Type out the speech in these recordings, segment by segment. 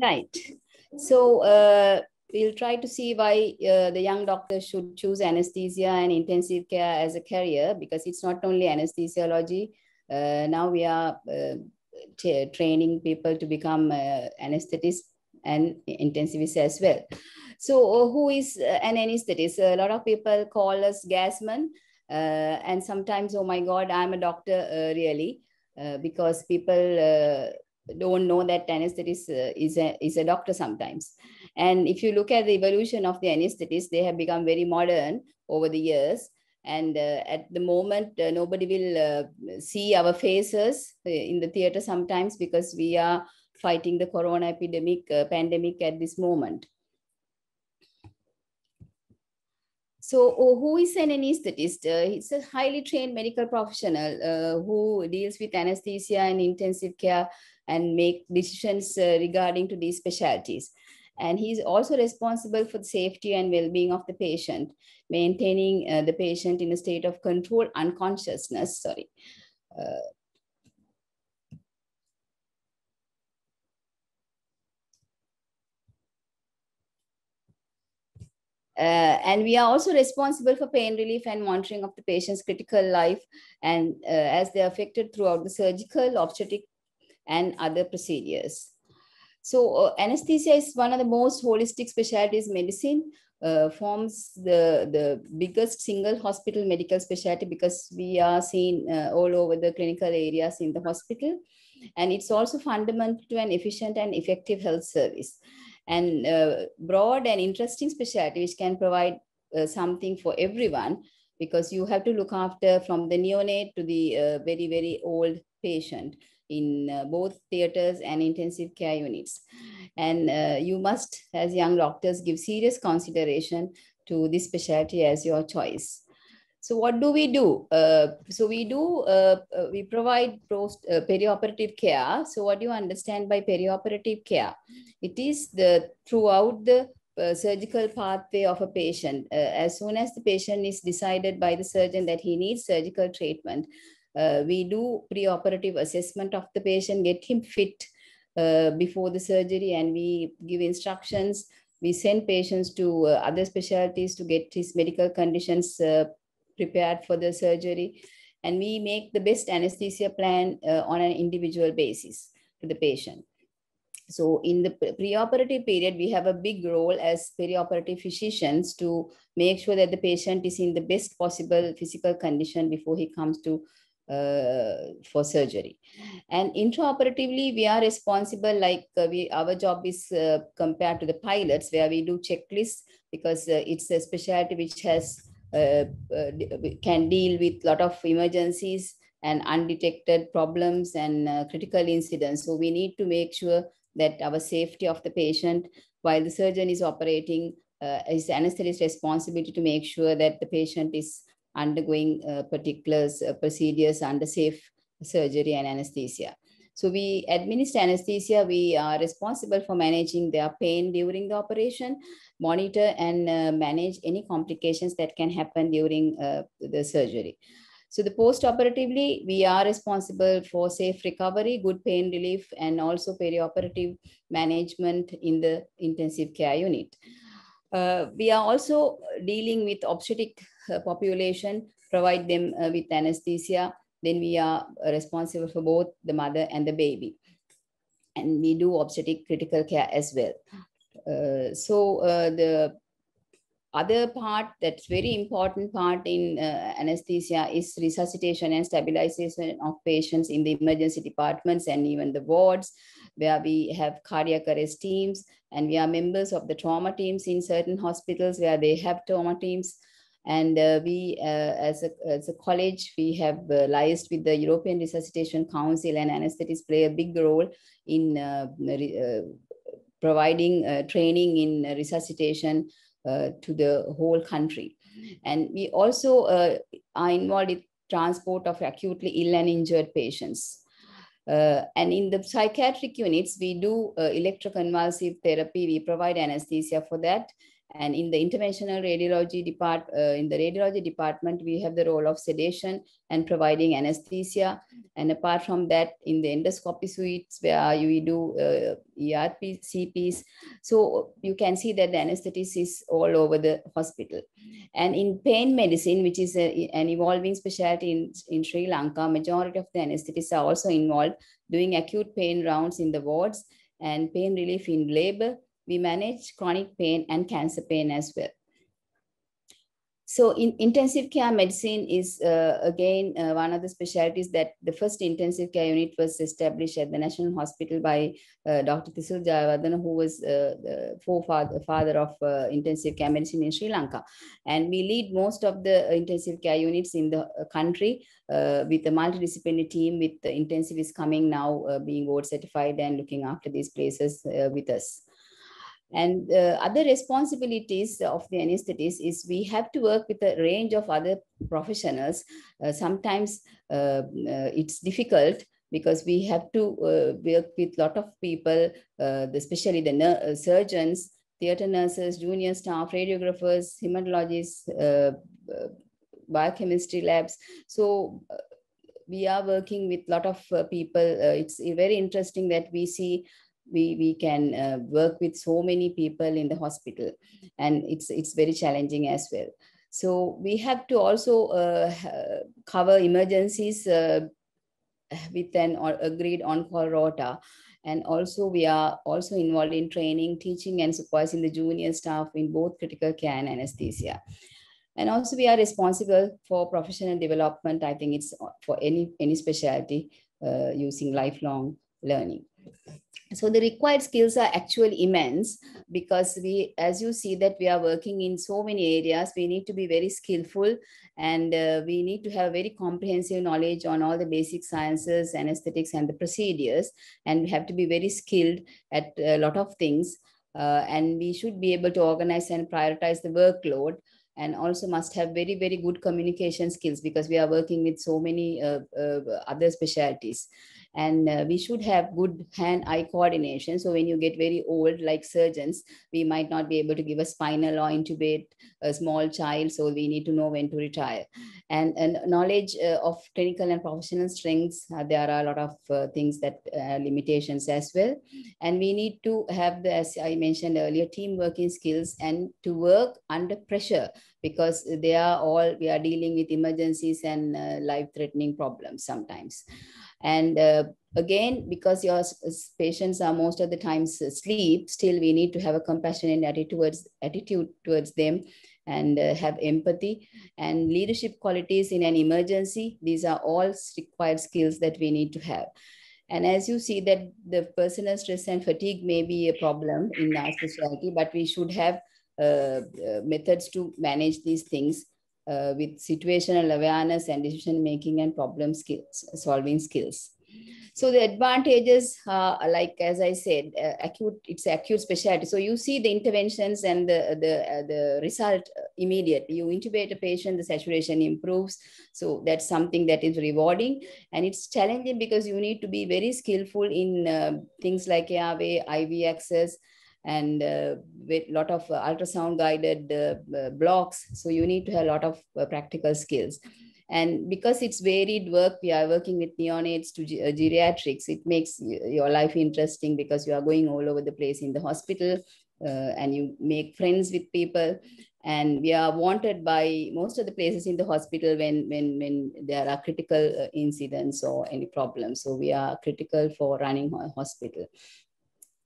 Right. So uh, we'll try to see why uh, the young doctor should choose anesthesia and intensive care as a career because it's not only anesthesiology. Uh, now we are uh, training people to become uh, anesthetists and intensivists as well. So uh, who is an anesthetist? A lot of people call us gasman and sometimes, oh my God, I'm a doctor really. Uh, because people don't know that anesthetist uh, is a is a doctor sometimes and if you look at the evolution of the anesthetists they have become very modern over the years and uh, at the moment uh, nobody will uh, see our faces uh, in the theater sometimes because we are fighting the corona epidemic uh, pandemic at this moment So, oh, who is an anesthetist? Uh, he's a highly trained medical professional uh, who deals with anesthesia and intensive care and make decisions uh, regarding to these specialties and he is also responsible for the safety and well-being of the patient maintaining uh, the patient in a state of control unconsciousness sorry uh, Uh, and we are also responsible for pain relief and monitoring of the patient's critical life and uh, as they are affected throughout the surgical obstetric and other procedures. So uh, anesthesia is one of the most holistic specialties medicine, uh, forms the, the biggest single hospital medical specialty because we are seen uh, all over the clinical areas in the hospital. And it's also fundamental to an efficient and effective health service and uh, broad and interesting specialty which can provide uh, something for everyone because you have to look after from the neonate to the uh, very, very old patient in uh, both theaters and intensive care units. And uh, you must, as young doctors, give serious consideration to this specialty as your choice. So what do we do? Uh, so we do, uh, uh, we provide post, uh, perioperative care. So what do you understand by perioperative care? It is the throughout the surgical pathway of a patient. as soon as the patient is decided by the surgeon that he needs surgical treatment, uh, we do preoperative assessment of the patient, get him fit uh, before the surgery, and we give instructions. We send patients to uh, other specialties to get his medical conditions prepared for the surgery and we make the best anesthesia plan uh, on an individual basis to the patient. So in the preoperative period, we have a big role as perioperative physicians to make sure that the patient is in the best possible physical condition before he comes to uh, for surgery and intraoperatively we are responsible like uh, we our job is uh, compared to the pilots where we do checklists because uh, it's a specialty which has uh, uh, can deal with lot of emergencies and undetected problems and critical incidents so we need to make sure that our safety of the patient while the surgeon is operating is anesthetist responsibility to make sure that the patient is undergoing uh, particular uh, procedures under safe surgery and anesthesia. So we administer anesthesia. We are responsible for managing their pain during the operation, monitor and uh, manage any complications that can happen during uh, the surgery. So the post-operatively, we are responsible for safe recovery, good pain relief, and also perioperative management in the intensive care unit. Uh, we are also dealing with obstetric uh, population, provide them uh, with anesthesia. Then we are responsible for both the mother and the baby. And we do obstetric critical care as well. Uh, so the other part that's very important part in uh, anesthesia is resuscitation and stabilization of patients in the emergency departments and even the wards where we have cardiac arrest teams and we are members of the trauma teams in certain hospitals where they have trauma teams and uh, we, uh, as, a, as a college, we have uh, liaised with the European Resuscitation Council and anesthetists play a big role in providing training in resuscitation to the whole country. And we also are involved in transport of acutely ill and injured patients. Uh, and in the psychiatric units, we do uh, electroconvulsive therapy. We provide anesthesia for that. And in the interventional radiology department, uh, in the radiology department, we have the role of sedation and providing anesthesia. And apart from that, in the endoscopy suites where we do uh, ERP, CPs, so you can see that the anesthetist is all over the hospital. And in pain medicine, which is a, an evolving specialty in, in Sri Lanka, majority of the anesthetists are also involved doing acute pain rounds in the wards and pain relief in labor we manage chronic pain and cancer pain as well. So in intensive care medicine is uh, again uh, one of the specialties that the first intensive care unit was established at the National Hospital by uh, Dr. Thisul Jayawardena, who was uh, the forefather father of uh, intensive care medicine in Sri Lanka. And we lead most of the intensive care units in the uh, country with a multidisciplinary team with the is coming now being board certified and looking after these places with us. And the other responsibilities of the anesthetist is we have to work with a range of other professionals. Uh, sometimes uh, uh it's difficult because we have to uh, work with a lot of people, uh, especially the surgeons, theater nurses, junior staff, radiographers, hematologists, biochemistry labs. So we are working with a lot of people. it's very interesting that we see we we can uh, work with so many people in the hospital and it's it's very challenging as well so we have to also uh, cover emergencies uh, with an agreed on-call rota and also we are also involved in training teaching and supervising the junior staff in both critical care and anesthesia and also we are responsible for professional development i think it's for any any specialty uh, using lifelong learning so the required skills are actually immense because we as you see that we are working in so many areas we need to be very skillful and uh, we need to have very comprehensive knowledge on all the basic sciences and aesthetics and the procedures and we have to be very skilled at a lot of things uh, and we should be able to organize and prioritize the workload and also must have very very good communication skills because we are working with so many uh, uh other specialties and uh, we should have good hand-eye coordination. So when you get very old, like surgeons, we might not be able to give a spinal or intubate a small child. So we need to know when to retire. And, and knowledge uh, of clinical and professional strengths, uh, there are a lot of uh, things that uh, limitations as well. And we need to have, the, as I mentioned earlier, team working skills and to work under pressure because they are all we are dealing with emergencies and uh, life threatening problems sometimes and uh, again because your patients are most of the times asleep still we need to have a compassionate attitude towards, attitude towards them and uh, have empathy and leadership qualities in an emergency these are all required skills that we need to have and as you see that the personal stress and fatigue may be a problem in our society but we should have uh, uh, methods to manage these things uh, with situational awareness and decision making and problem skills, solving skills. So the advantages, are like as I said, uh, acute it's acute specialty. So you see the interventions and the the uh, the result immediately. You intubate a patient, the saturation improves. So that's something that is rewarding, and it's challenging because you need to be very skillful in things like ARV, IV access, and uh, with lot of uh, ultrasound guided uh, blocks so you need to have a lot of uh, practical skills and because it's varied work we are working with neonates to ge- uh, geriatrics it makes your life interesting because you are going all over the place in the hospital uh, and you make friends with people and we are wanted by most of the places in the hospital when when when there are critical incidents or any problems so we are critical for running hospital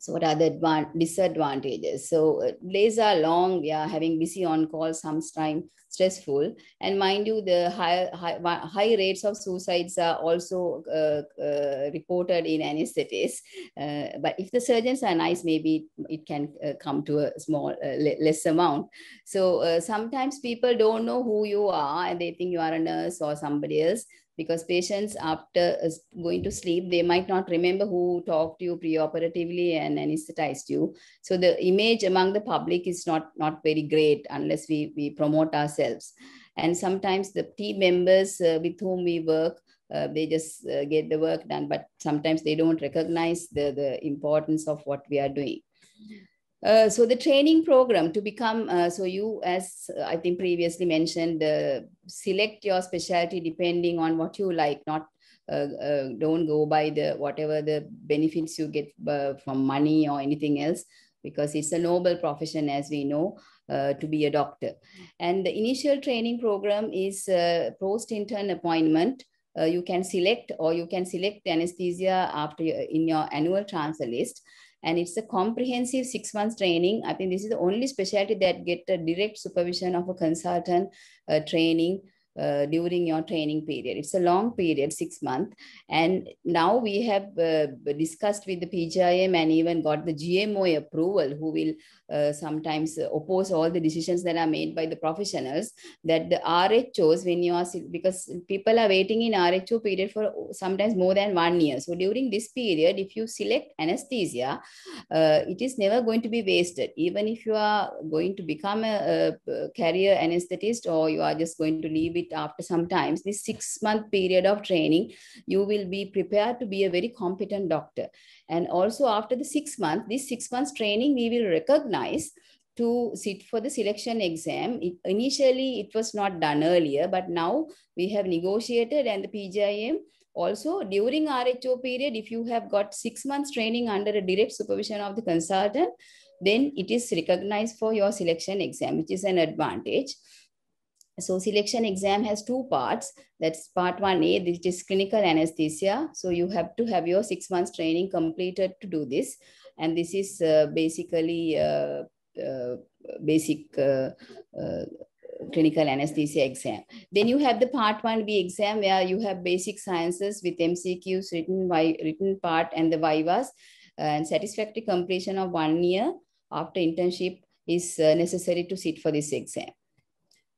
so what are the disadvantages? So uh, days are long. We are having busy on call, sometimes stressful. And mind you, the high, high, high rates of suicides are also uh, uh, reported in anesthetists. Uh, but if the surgeons are nice, maybe it can uh, come to a small, less amount. So sometimes people don't know who you are and they think you are a nurse or somebody else because patients after uh, going to sleep they might not remember who talked to you preoperatively and anesthetized you so the image among the public is not not very great unless we we promote ourselves and sometimes the team members uh, with whom we work uh, they just uh, get the work done but sometimes they don't recognize the the importance of what we are doing uh, so the training program to become uh, so you as uh, i think previously mentioned uh, select your specialty depending on what you like not uh, uh, don't go by the whatever the benefits you get from money or anything else because it's a noble profession as we know to be a doctor and the initial training program is post intern appointment you can select or you can select anesthesia after your, in your annual transfer list and it's a comprehensive six months training. I think this is the only specialty that get a direct supervision of a consultant uh, training uh, during your training period. It's a long period, six months. And now we have uh, discussed with the PGIM and even got the GMO approval who will uh, sometimes oppose all the decisions that are made by the professionals that the RHOs when you are because people are waiting in RHO period for sometimes more than one year so during this period if you select anesthesia uh, it is never going to be wasted even if you are going to become a, a career anesthetist or you are just going to leave it after some times this six month period of training you will be prepared to be a very competent doctor and also after the six months this six months training we will recognize nice to sit for the selection exam. It, initially, it was not done earlier, but now we have negotiated and the PGIM also during RHO period, if you have got six months training under a direct supervision of the consultant, then it is recognized for your selection exam, which is an advantage. So selection exam has two parts. That's part 1A, which is clinical anesthesia. So you have to have your six months training completed to do this and this is uh, basically uh, uh, basic clinical anesthesia exam. Then you have the part 1B exam where you have basic sciences with MCQs, written, by, written part and the VIVAs and satisfactory completion of one year after internship is necessary to sit for this exam.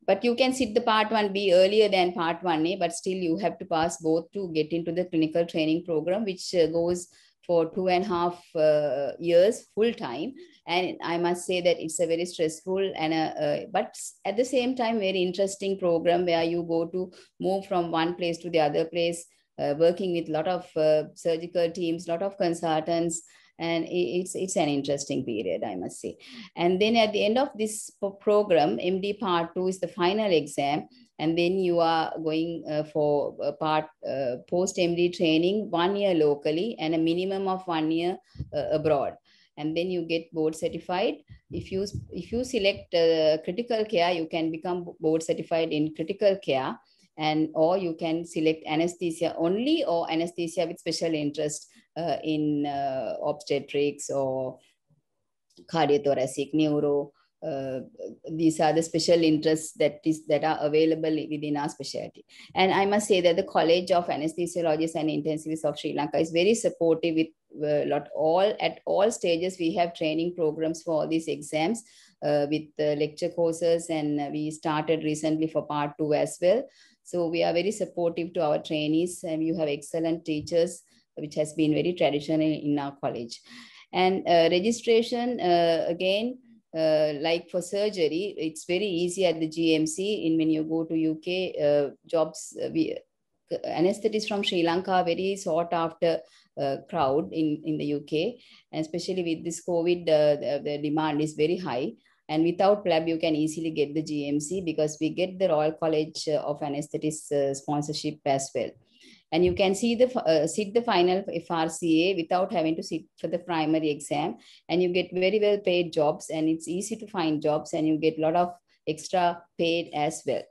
But you can sit the part 1B earlier than part 1A, but still you have to pass both to get into the clinical training program, which goes for two and a half uh, years full time and i must say that it's a very stressful and a, but at the same time very interesting program where you go to move from one place to the other place uh, working with a lot of uh, surgical teams lot of consultants and it's it's an interesting period i must say and then at the end of this program md part 2 is the final exam and then you are going uh, for part uh, post MD training one year locally and a minimum of one year uh, abroad and then you get board certified if you if you select uh, critical care you can become board certified in critical care and or you can select anesthesia only or anesthesia with special interest uh, in uh, obstetrics or cardiothoracic neuro uh, these are the special interests that is that are available within our specialty and i must say that the college of anesthesiologists and intensivists of sri lanka is very supportive with uh, lot all at all stages we have training programs for all these exams uh, with the lecture courses and we started recently for part 2 as well so we are very supportive to our trainees and you have excellent teachers which has been very traditional in, in our college and uh, registration uh, again uh, like for surgery, it's very easy at the GMC. In when you go to UK, uh, jobs uh, we uh, anesthetists from Sri Lanka very sought after uh, crowd in in the UK, and especially with this COVID, uh, the, the, demand is very high. And without PLAB, you can easily get the GMC because we get the Royal College of Anesthetists sponsorship as well and you can see the uh, sit the final FRCA without having to sit for the primary exam and you get very well paid jobs and it's easy to find jobs and you get a lot of extra paid as well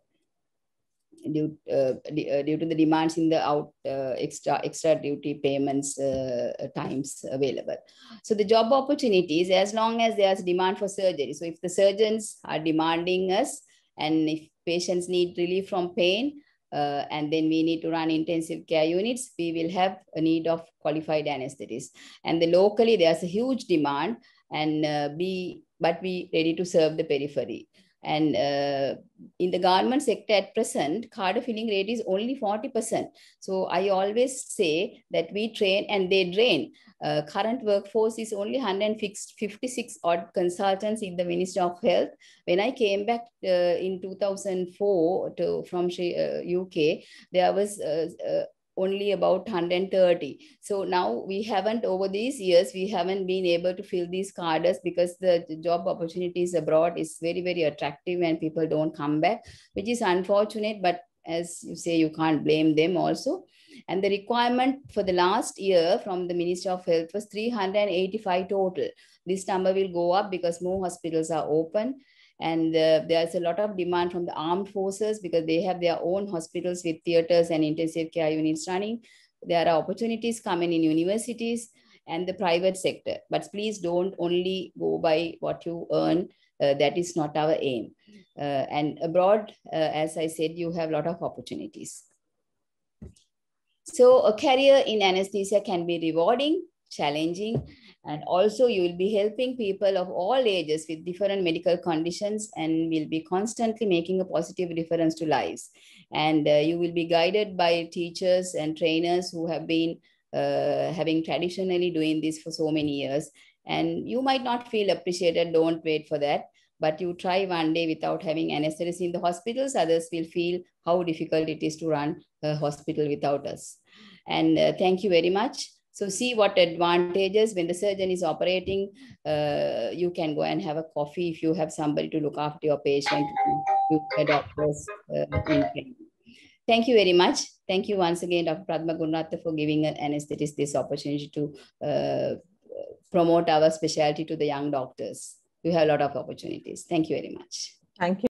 due, uh, uh, due to the demands in the out uh, extra extra duty payments uh, times available so the job opportunities as long as there's demand for surgery so if the surgeons are demanding us and if patients need relief from pain uh, and then we need to run intensive care units, we will have a need of qualified anesthetists. And the locally, there's a huge demand and uh, be, but be ready to serve the periphery. And uh, in the government sector at present, card filling rate is only 40%. So I always say that we train and they drain. Uh, current workforce is only 156 odd consultants in the Ministry of Health. When I came back uh, in 2004 to, from UK, uh, there was uh, uh, only about 130 so now we haven't over these years we haven't been able to fill these cadres because the job opportunities abroad is very very attractive and people don't come back which is unfortunate but as you say you can't blame them also and the requirement for the last year from the minister of health was 385 total this number will go up because more hospitals are open and uh, there's a lot of demand from the armed forces because they have their own hospitals with theaters and intensive care units running there are opportunities coming in universities and the private sector but please don't only go by what you earn uh, that is not our aim uh, and abroad uh, as i said you have a lot of opportunities so a career in anesthesia can be rewarding challenging and also you will be helping people of all ages with different medical conditions and will be constantly making a positive difference to lives and uh, you will be guided by teachers and trainers who have been uh, having traditionally doing this for so many years and you might not feel appreciated don't wait for that but you try one day without having anesthetists in the hospitals others will feel how difficult it is to run a hospital without us and uh, thank you very much so see what advantages when the surgeon is operating, uh, you can go and have a coffee if you have somebody to look after your patient, you doctors uh, Thank you very much. Thank you once again, Dr. Pradma Gunratha, for giving an anesthetist this opportunity to uh, promote our specialty to the young doctors. We have a lot of opportunities. Thank you very much. Thank you.